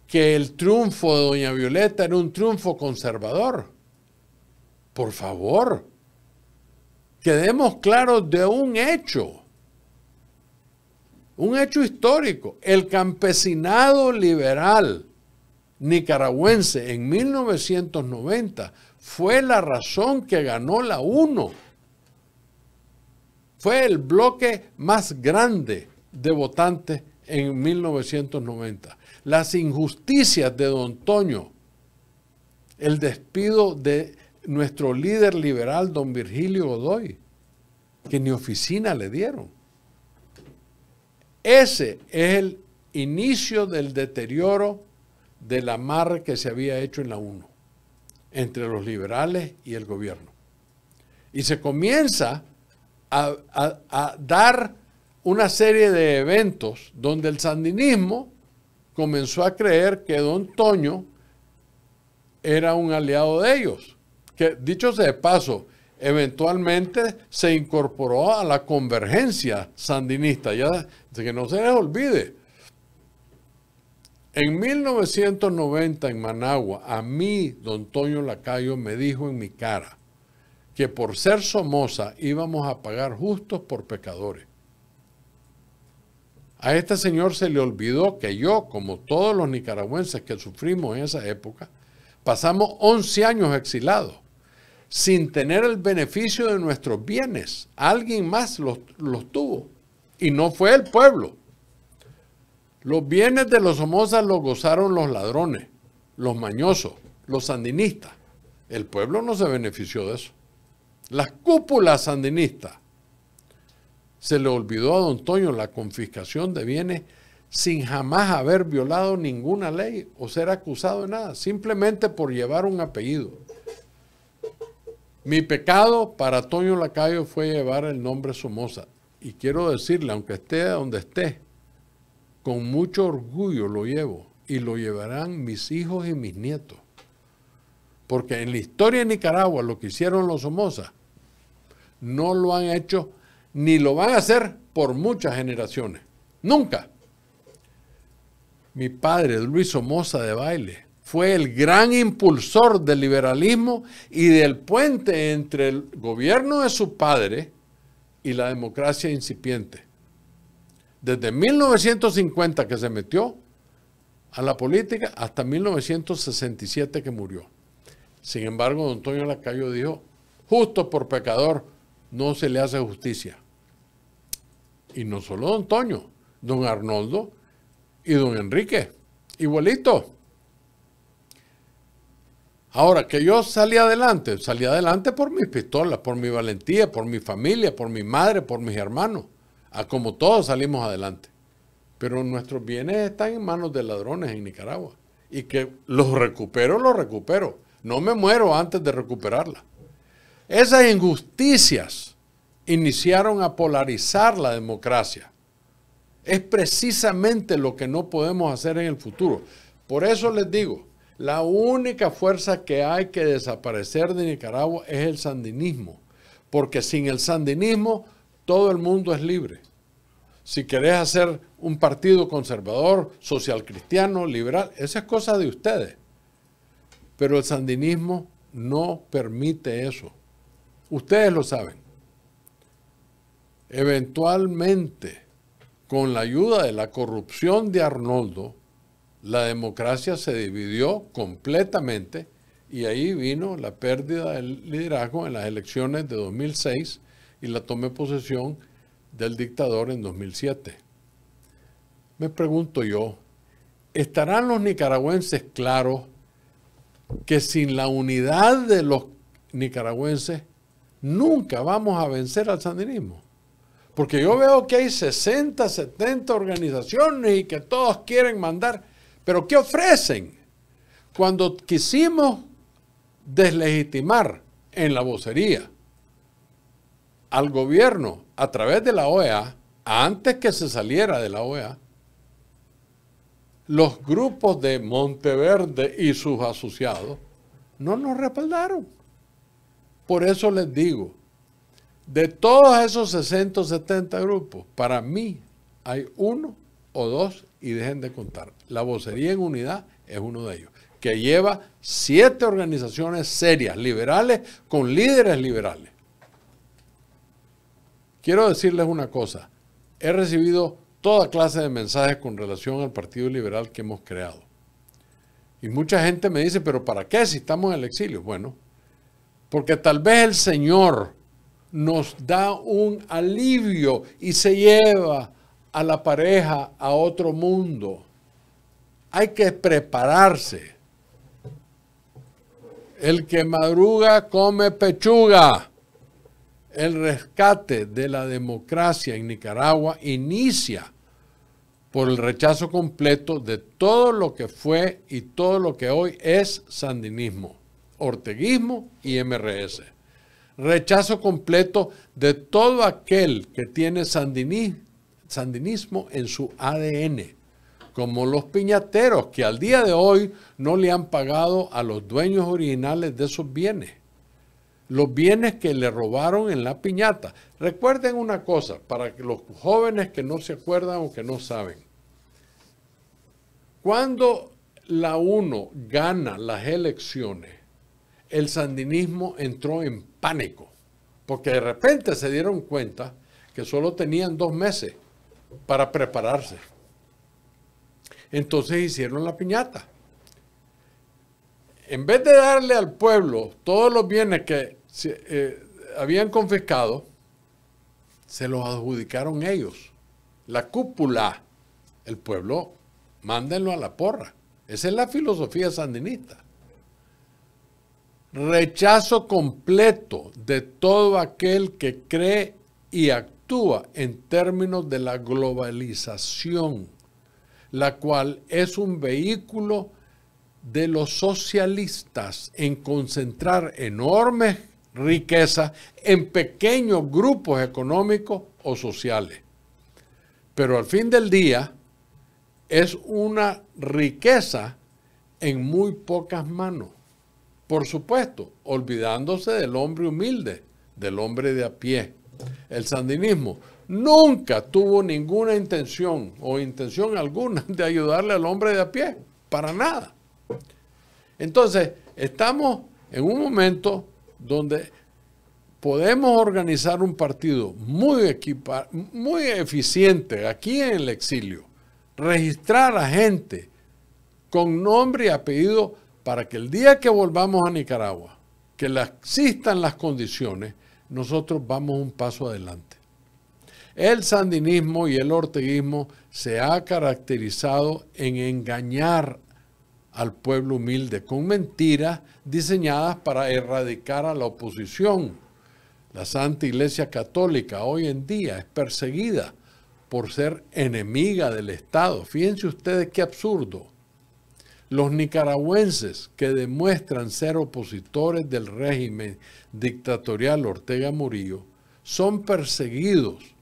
que el triunfo de Doña Violeta era un triunfo conservador. Por favor, quedemos claros de un hecho, un hecho histórico. El campesinado liberal nicaragüense en 1990 fue la razón que ganó la 1. Fue el bloque más grande de votantes en 1990. Las injusticias de don Toño, el despido de nuestro líder liberal, don Virgilio Godoy, que ni oficina le dieron. Ese es el inicio del deterioro de la mar que se había hecho en la 1 entre los liberales y el gobierno. Y se comienza a, dar una serie de eventos donde el sandinismo comenzó a creer que don Toño era un aliado de ellos. Que dicho sea de paso, eventualmente se incorporó a la convergencia sandinista. Ya que no se les olvide, en 1990 en Managua, a mí don Toño Lacayo me dijo en mi cara que por ser Somoza íbamos a pagar justos por pecadores. A este señor se le olvidó que yo, como todos los nicaragüenses que sufrimos en esa época, pasamos 11 años exilados, sin tener el beneficio de nuestros bienes. Alguien más los, los tuvo y no fue el pueblo. Los bienes de los Somoza los gozaron los ladrones, los mañosos, los sandinistas. El pueblo no se benefició de eso. Las cúpulas sandinistas. Se le olvidó a don Toño la confiscación de bienes sin jamás haber violado ninguna ley o ser acusado de nada, simplemente por llevar un apellido. Mi pecado para Toño Lacayo fue llevar el nombre Somoza. Y quiero decirle, aunque esté donde esté, con mucho orgullo lo llevo y lo llevarán mis hijos y mis nietos. Porque en la historia de Nicaragua lo que hicieron los Somoza no lo han hecho ni lo van a hacer por muchas generaciones. Nunca. Mi padre, Luis Somoza de Baile, fue el gran impulsor del liberalismo y del puente entre el gobierno de su padre y la democracia incipiente desde 1950 que se metió a la política hasta 1967 que murió. Sin embargo, don Antonio Lacayo dijo, justo por pecador no se le hace justicia. Y no solo don Antonio, don Arnoldo y don Enrique, igualito. Ahora, que yo salí adelante, salí adelante por mis pistolas, por mi valentía, por mi familia, por mi madre, por mis hermanos a como todos salimos adelante. Pero nuestros bienes están en manos de ladrones en Nicaragua. Y que los recupero, los recupero. No me muero antes de recuperarla. Esas injusticias iniciaron a polarizar la democracia. Es precisamente lo que no podemos hacer en el futuro. Por eso les digo, la única fuerza que hay que desaparecer de Nicaragua es el sandinismo, porque sin el sandinismo todo el mundo es libre. Si querés hacer un partido conservador, social cristiano, liberal, esa es cosa de ustedes. Pero el sandinismo no permite eso. Ustedes lo saben. Eventualmente, con la ayuda de la corrupción de Arnoldo, la democracia se dividió completamente y ahí vino la pérdida del liderazgo en las elecciones de 2006 y la tomé posesión del dictador en 2007. Me pregunto yo, ¿estarán los nicaragüenses claros que sin la unidad de los nicaragüenses nunca vamos a vencer al sandinismo? Porque yo veo que hay 60, 70 organizaciones y que todos quieren mandar, pero ¿qué ofrecen? Cuando quisimos deslegitimar en la vocería al gobierno a través de la OEA, antes que se saliera de la OEA, los grupos de Monteverde y sus asociados no nos respaldaron. Por eso les digo, de todos esos 670 grupos, para mí hay uno o dos y dejen de contar. La vocería en unidad es uno de ellos, que lleva siete organizaciones serias, liberales, con líderes liberales. Quiero decirles una cosa. He recibido toda clase de mensajes con relación al Partido Liberal que hemos creado. Y mucha gente me dice, pero ¿para qué si estamos en el exilio? Bueno, porque tal vez el Señor nos da un alivio y se lleva a la pareja a otro mundo. Hay que prepararse. El que madruga come pechuga. El rescate de la democracia en Nicaragua inicia por el rechazo completo de todo lo que fue y todo lo que hoy es sandinismo, orteguismo y MRS. Rechazo completo de todo aquel que tiene sandinismo en su ADN, como los piñateros que al día de hoy no le han pagado a los dueños originales de esos bienes los bienes que le robaron en la piñata. Recuerden una cosa, para que los jóvenes que no se acuerdan o que no saben. Cuando la UNO gana las elecciones, el sandinismo entró en pánico, porque de repente se dieron cuenta que solo tenían dos meses para prepararse. Entonces hicieron la piñata. En vez de darle al pueblo todos los bienes que eh, habían confiscado, se los adjudicaron ellos. La cúpula, el pueblo, mándenlo a la porra. Esa es la filosofía sandinista. Rechazo completo de todo aquel que cree y actúa en términos de la globalización, la cual es un vehículo de los socialistas en concentrar enormes riqueza en pequeños grupos económicos o sociales. Pero al fin del día es una riqueza en muy pocas manos. Por supuesto, olvidándose del hombre humilde, del hombre de a pie. El sandinismo nunca tuvo ninguna intención o intención alguna <laughs> de ayudarle al hombre de a pie, para nada. Entonces, estamos en un momento donde podemos organizar un partido muy, muy eficiente aquí en el exilio, registrar a gente con nombre y apellido para que el día que volvamos a Nicaragua, que existan las condiciones, nosotros vamos un paso adelante. El sandinismo y el orteguismo se ha caracterizado en engañar al pueblo humilde con mentiras diseñadas para erradicar a la oposición. La Santa Iglesia Católica hoy en día es perseguida por ser enemiga del Estado. Fíjense ustedes qué absurdo. Los nicaragüenses que demuestran ser opositores del régimen dictatorial Ortega Murillo son perseguidos,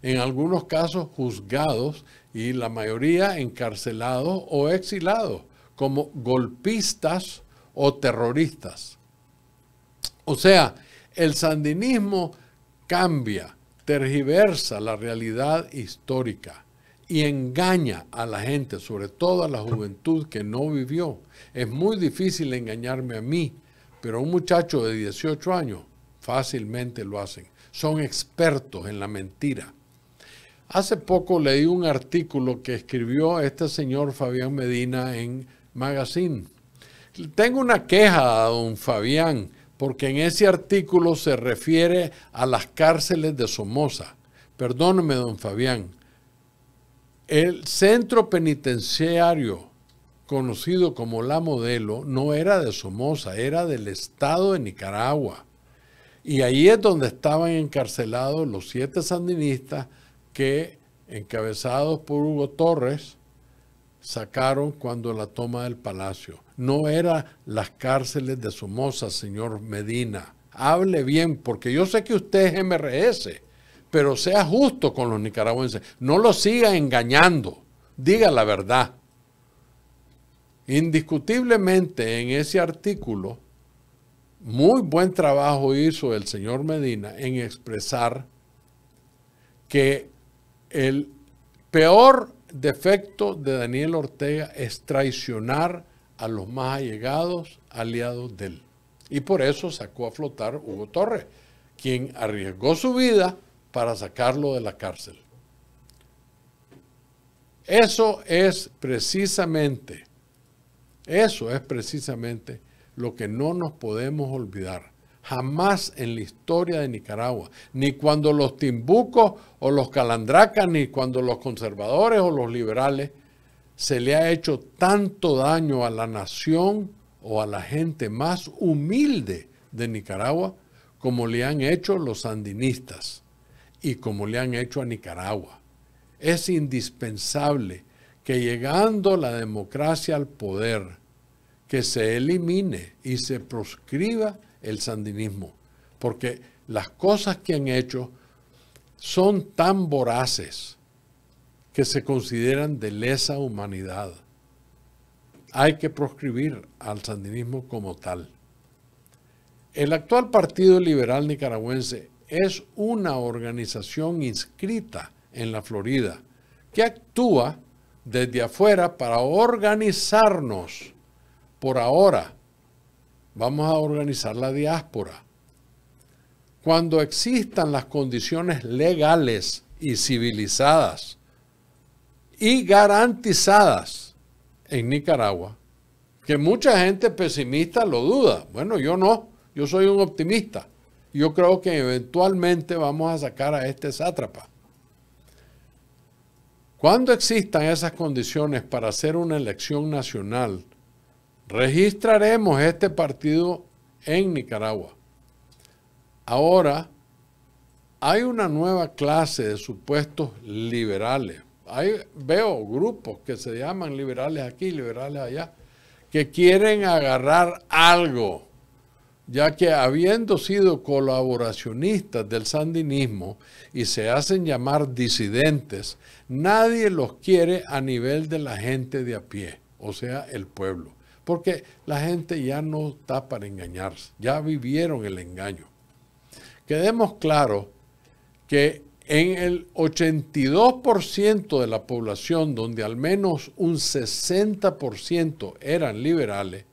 en algunos casos juzgados y la mayoría encarcelados o exilados como golpistas o terroristas. O sea, el sandinismo cambia, tergiversa la realidad histórica y engaña a la gente, sobre todo a la juventud que no vivió. Es muy difícil engañarme a mí, pero un muchacho de 18 años fácilmente lo hacen. Son expertos en la mentira. Hace poco leí un artículo que escribió este señor Fabián Medina en Magazine. Tengo una queja, a don Fabián, porque en ese artículo se refiere a las cárceles de Somoza. Perdóneme, don Fabián. El centro penitenciario conocido como La Modelo no era de Somoza, era del Estado de Nicaragua. Y ahí es donde estaban encarcelados los siete sandinistas que, encabezados por Hugo Torres, sacaron cuando la toma del palacio. No era las cárceles de Somoza, señor Medina. Hable bien, porque yo sé que usted es MRS, pero sea justo con los nicaragüenses. No los siga engañando. Diga la verdad. Indiscutiblemente en ese artículo, muy buen trabajo hizo el señor Medina en expresar que el peor defecto de Daniel Ortega es traicionar a los más allegados, aliados de él. Y por eso sacó a flotar Hugo Torres, quien arriesgó su vida para sacarlo de la cárcel. Eso es precisamente, eso es precisamente lo que no nos podemos olvidar. Jamás en la historia de Nicaragua, ni cuando los timbucos o los calandracas, ni cuando los conservadores o los liberales, se le ha hecho tanto daño a la nación o a la gente más humilde de Nicaragua como le han hecho los sandinistas y como le han hecho a Nicaragua. Es indispensable que llegando la democracia al poder, que se elimine y se proscriba el sandinismo, porque las cosas que han hecho son tan voraces que se consideran de lesa humanidad. Hay que proscribir al sandinismo como tal. El actual Partido Liberal Nicaragüense es una organización inscrita en la Florida que actúa desde afuera para organizarnos por ahora Vamos a organizar la diáspora. Cuando existan las condiciones legales y civilizadas y garantizadas en Nicaragua, que mucha gente pesimista lo duda. Bueno, yo no, yo soy un optimista. Yo creo que eventualmente vamos a sacar a este sátrapa. Cuando existan esas condiciones para hacer una elección nacional registraremos este partido en Nicaragua. Ahora, hay una nueva clase de supuestos liberales. veo grupos que se llaman liberales aquí, liberales allá, que quieren agarrar algo, ya que habiendo sido colaboracionistas del sandinismo y se hacen llamar disidentes, nadie los quiere a nivel de la gente de a pie, o sea, el pueblo. Porque la gente ya no está para engañarse, ya vivieron el engaño. Quedemos claros que en el 82% de la población, donde al menos un 60% eran liberales,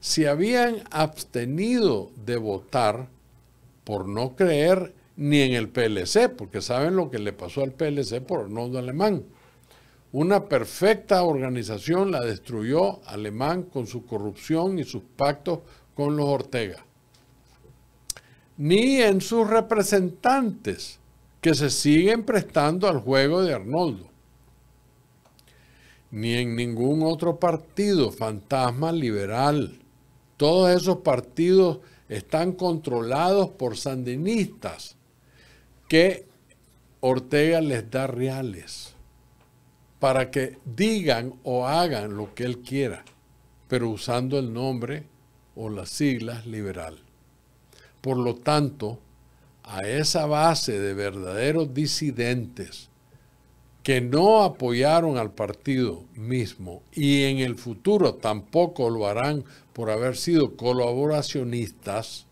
se habían abstenido de votar por no creer ni en el PLC, porque saben lo que le pasó al PLC por Arnoldo Alemán. Una perfecta organización la destruyó Alemán con su corrupción y sus pactos con los Ortega. Ni en sus representantes que se siguen prestando al juego de Arnoldo. Ni en ningún otro partido fantasma liberal. Todos esos partidos están controlados por sandinistas que Ortega les da reales para que digan o hagan lo que él quiera, pero usando el nombre o las siglas liberal. Por lo tanto, a esa base de verdaderos disidentes que no apoyaron al partido mismo y en el futuro tampoco lo harán por haber sido colaboracionistas,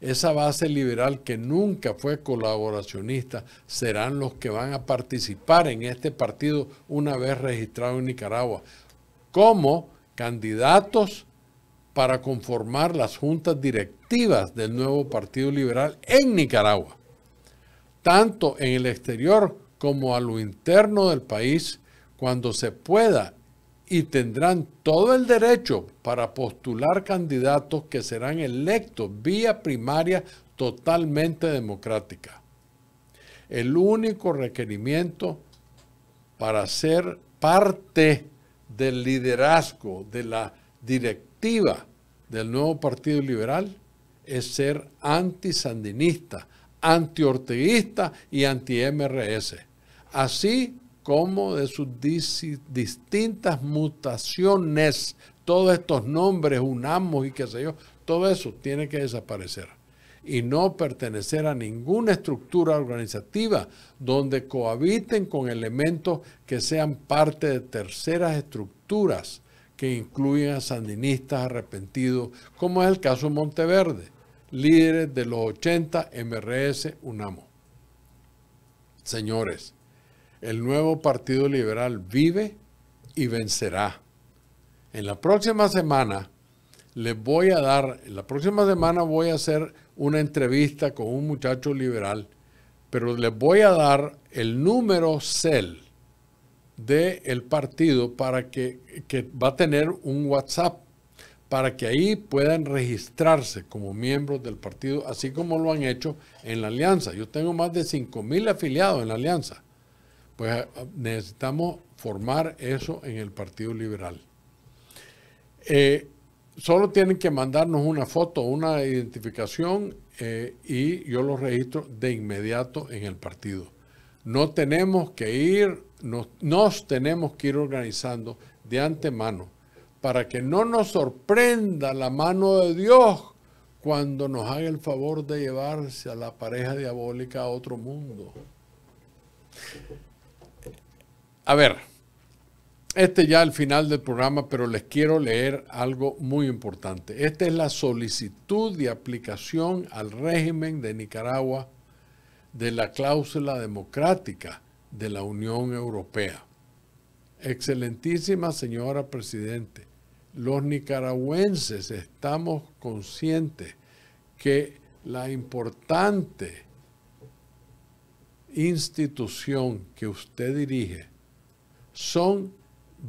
esa base liberal que nunca fue colaboracionista, serán los que van a participar en este partido una vez registrado en Nicaragua, como candidatos para conformar las juntas directivas del nuevo Partido Liberal en Nicaragua, tanto en el exterior como a lo interno del país, cuando se pueda y tendrán todo el derecho para postular candidatos que serán electos vía primaria totalmente democrática. El único requerimiento para ser parte del liderazgo, de la directiva del nuevo Partido Liberal, es ser antisandinista, antiorteguista y anti-MRS. Así como de sus distintas mutaciones, todos estos nombres, unamos y qué sé yo, todo eso tiene que desaparecer y no pertenecer a ninguna estructura organizativa donde cohabiten con elementos que sean parte de terceras estructuras que incluyen a sandinistas arrepentidos, como es el caso Monteverde, líderes de los 80 MRS UNAMO. Señores, el nuevo Partido Liberal vive y vencerá. En la próxima semana les voy a dar, en la próxima semana voy a hacer una entrevista con un muchacho liberal, pero les voy a dar el número CEL del partido para que, que va a tener un WhatsApp para que ahí puedan registrarse como miembros del partido, así como lo han hecho en la alianza. Yo tengo más de mil afiliados en la alianza. Pues ah, ah, necesitamos formar eso en el Partido Liberal. Eh, solo tienen que mandarnos una foto, una identificación eh, y yo lo registro de inmediato en el partido. No tenemos que ir, nos, nos tenemos que ir organizando de antemano para que no nos sorprenda la mano de Dios cuando nos haga el favor de llevarse a la pareja diabólica a otro mundo. A ver, este ya el final del programa, pero les quiero leer algo muy importante. Esta es la solicitud de aplicación al régimen de Nicaragua de la cláusula democrática de la Unión Europea. Excelentísima señora Presidente, los nicaragüenses estamos conscientes que la importante institución que usted dirige son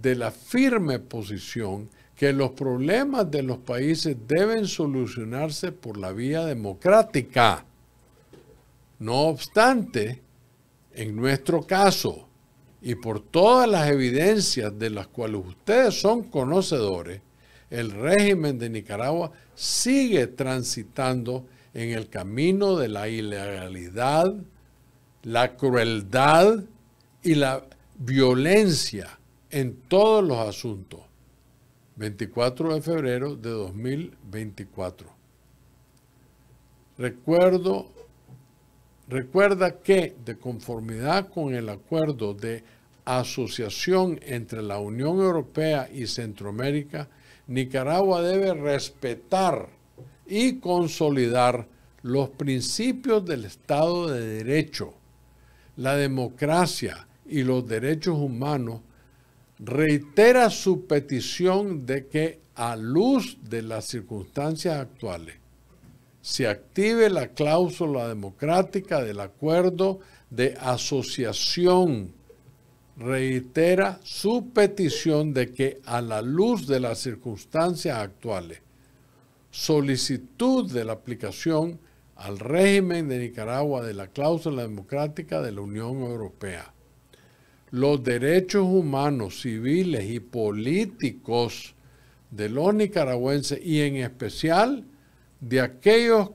de la firme posición que los problemas de los países deben solucionarse por la vía democrática. No obstante, en nuestro caso, y por todas las evidencias de las cuales ustedes son conocedores, el régimen de Nicaragua sigue transitando en el camino de la ilegalidad, la crueldad y la violencia en todos los asuntos. 24 de febrero de 2024. recuerda que de conformidad con el acuerdo de asociación entre la Unión Europea y Centroamérica, Nicaragua debe respetar y consolidar los principios del Estado de Derecho, la democracia, y los Derechos Humanos reitera su petición de que a luz de las circunstancias actuales se active la cláusula democrática del acuerdo de asociación. Reitera su petición de que a la luz de las circunstancias actuales, solicitud de la aplicación al régimen de Nicaragua de la cláusula democrática de la Unión Europea los derechos humanos, civiles y políticos de los nicaragüenses y en especial de aquellos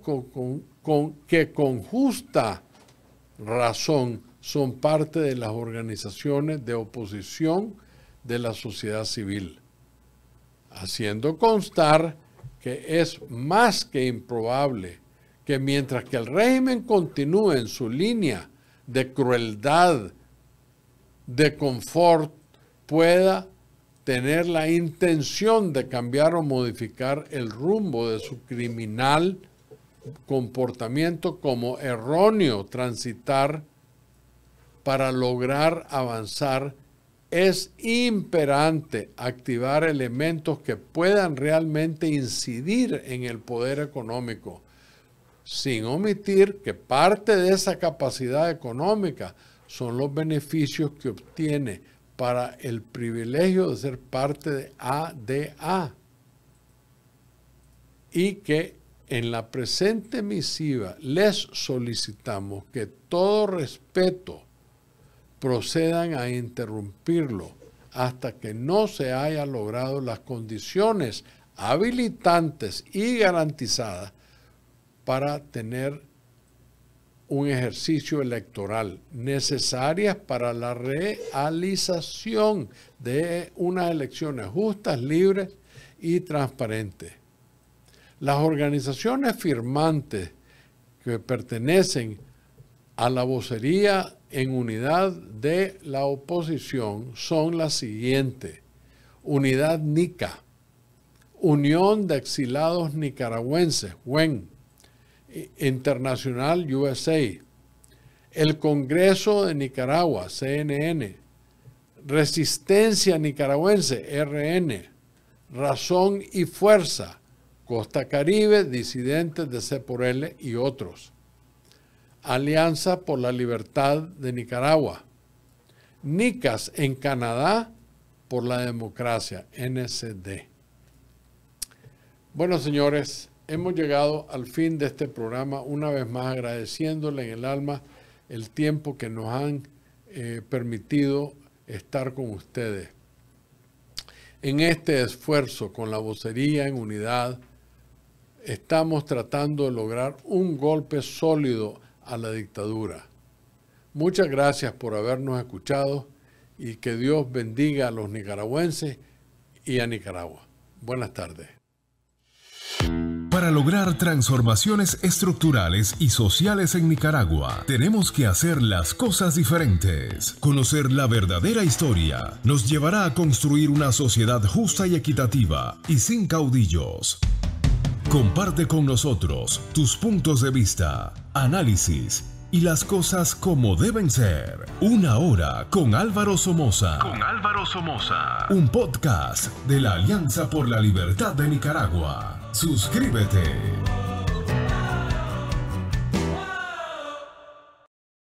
que con justa razón son parte de las organizaciones de oposición de la sociedad civil, haciendo constar que es más que improbable que mientras que el régimen continúe en su línea de crueldad, de confort pueda tener la intención de cambiar o modificar el rumbo de su criminal comportamiento como erróneo transitar para lograr avanzar, es imperante activar elementos que puedan realmente incidir en el poder económico, sin omitir que parte de esa capacidad económica son los beneficios que obtiene para el privilegio de ser parte de ADA. Y que en la presente misiva les solicitamos que todo respeto procedan a interrumpirlo hasta que no se haya logrado las condiciones habilitantes y garantizadas para tener un ejercicio electoral necesarias para la realización de unas elecciones justas, libres y transparentes. Las organizaciones firmantes que pertenecen a la vocería en unidad de la oposición son las siguientes. Unidad NICA, Unión de Exilados Nicaragüenses, Wen. Internacional USA, el Congreso de Nicaragua, CNN, Resistencia Nicaragüense, RN, Razón y Fuerza, Costa Caribe, disidentes de C y otros. Alianza por la Libertad de Nicaragua. NICAS en Canadá por la Democracia, NCD. Bueno, señores, hemos llegado al fin de este programa, una vez más agradeciéndole en el alma el tiempo que nos han eh, permitido estar con ustedes. En este esfuerzo con la vocería en unidad, estamos tratando de lograr un golpe sólido a la dictadura. Muchas gracias por habernos escuchado y que Dios bendiga a los nicaragüenses y a Nicaragua. Buenas tardes. Para lograr transformaciones estructurales y sociales en Nicaragua, tenemos que hacer las cosas diferentes. Conocer la verdadera historia nos llevará a construir una sociedad justa y equitativa y sin caudillos. Comparte con nosotros tus puntos de vista, análisis y las cosas como deben ser. Una hora con Álvaro Somoza. Con Álvaro Somoza. Un podcast de la Alianza por la Libertad de Nicaragua. Suscríbete.